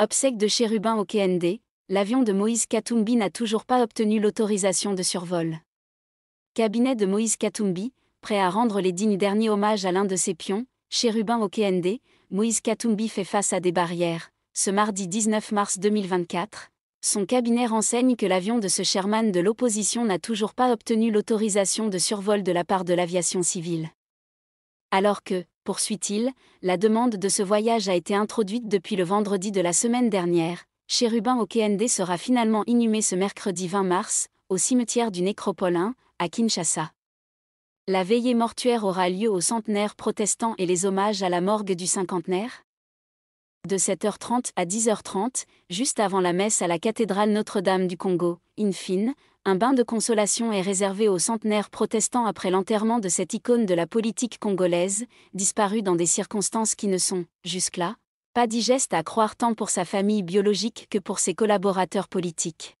Obsèque de chérubin au KND, l'avion de Moïse Katumbi n'a toujours pas obtenu l'autorisation de survol. Cabinet de Moïse Katumbi, prêt à rendre les dignes derniers hommages à l'un de ses pions, chérubin au KND, Moïse Katumbi fait face à des barrières. Ce mardi 19 mars 2024, son cabinet renseigne que l'avion de ce Sherman de l'opposition n'a toujours pas obtenu l'autorisation de survol de la part de l'aviation civile. Alors que, poursuit-il, la demande de ce voyage a été introduite depuis le vendredi de la semaine dernière, Chérubin Okende sera finalement inhumé ce mercredi 20 mars, au cimetière du 1, à Kinshasa. La veillée mortuaire aura lieu au centenaire protestant et les hommages à la morgue du cinquantenaire de 7h30 à 10h30, juste avant la messe à la cathédrale Notre-Dame du Congo, in fine, un bain de consolation est réservé aux centenaires protestants après l'enterrement de cette icône de la politique congolaise, disparue dans des circonstances qui ne sont, jusque-là, pas digestes à croire tant pour sa famille biologique que pour ses collaborateurs politiques.